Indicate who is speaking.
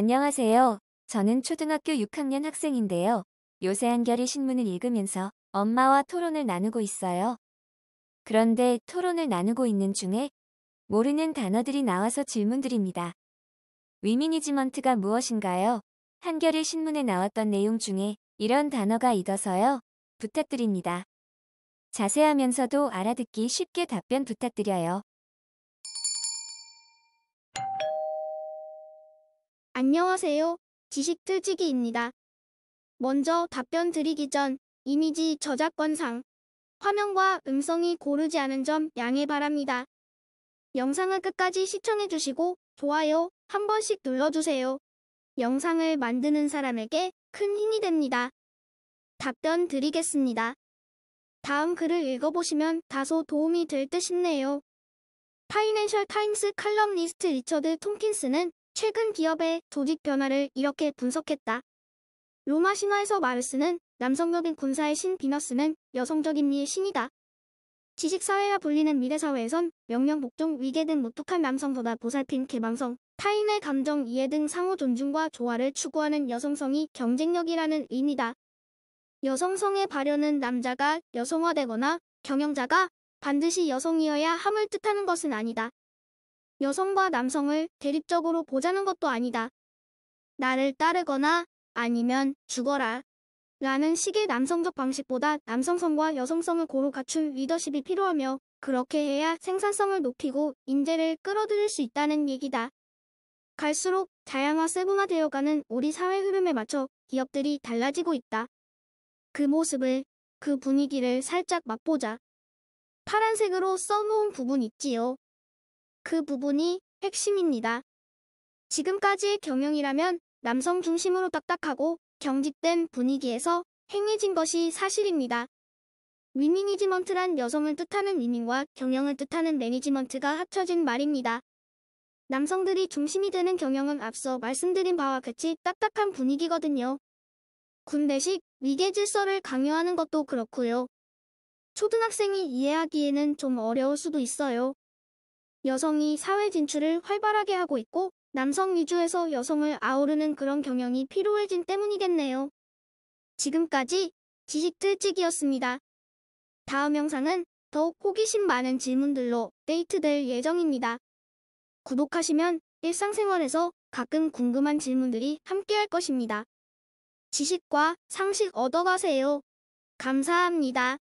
Speaker 1: 안녕하세요. 저는 초등학교 6학년 학생인데요. 요새 한결이 신문을 읽으면서 엄마와 토론을 나누고 있어요. 그런데 토론을 나누고 있는 중에 모르는 단어들이 나와서 질문드립니다. 위미니지먼트가 무엇인가요? 한결이 신문에 나왔던 내용 중에 이런 단어가 있어서요. 부탁드립니다. 자세하면서도 알아듣기 쉽게 답변 부탁드려요. 안녕하세요. 지식틀지기입니다.
Speaker 2: 먼저 답변 드리기 전 이미지 저작권상 화면과 음성이 고르지 않은 점 양해 바랍니다. 영상을 끝까지 시청해주시고 좋아요 한 번씩 눌러주세요. 영상을 만드는 사람에게 큰 힘이 됩니다. 답변 드리겠습니다. 다음 글을 읽어보시면 다소 도움이 될 듯 싶네요. 파이낸셜 타임스 칼럼니스트 리처드 톰킨스는 최근 기업의 조직 변화를 이렇게 분석했다. 로마 신화에서 마르스는 남성적인 군사의 신 비너스는 여성적인 미의 신이다. 지식사회와 불리는 미래사회에선 명령복종 위계 등 무뚝한 남성보다 보살핀 개방성, 타인의 감정 이해 등 상호 존중과 조화를 추구하는 여성성이 경쟁력이라는 의미다. 여성성의 발현은 남자가 여성화되거나 경영자가 반드시 여성이어야 함을 뜻하는 것은 아니다. 여성과 남성을 대립적으로 보자는 것도 아니다. 나를 따르거나 아니면 죽어라. 라는 식의 남성적 방식보다 남성성과 여성성을 고루 갖춘 리더십이 필요하며 그렇게 해야 생산성을 높이고 인재를 끌어들일 수 있다는 얘기다. 갈수록 다양화 세분화되어가는 우리 사회 흐름에 맞춰 기업들이 달라지고 있다. 그 모습을, 그 분위기를 살짝 맛보자. 파란색으로 써놓은 부분 있지요. 그 부분이 핵심입니다. 지금까지의 경영이라면 남성 중심으로 딱딱하고 경직된 분위기에서 행해진 것이 사실입니다. 위미니지먼트란 여성을 뜻하는 위민과 경영을 뜻하는 매니지먼트가 합쳐진 말입니다. 남성들이 중심이 되는 경영은 앞서 말씀드린 바와 같이 딱딱한 분위기거든요. 군대식 위계 질서를 강요하는 것도 그렇고요. 초등학생이 이해하기에는 좀 어려울 수도 있어요. 여성이 사회 진출을 활발하게 하고 있고 남성 위주에서 여성을 아우르는 그런 경향이 필요해진 때문이겠네요. 지금까지 지식들찍이었습니다 다음 영상은 더욱 호기심 많은 질문들로 데이트될 예정입니다. 구독하시면 일상생활에서 가끔 궁금한 질문들이 함께할 것입니다. 지식과 상식 얻어가세요. 감사합니다.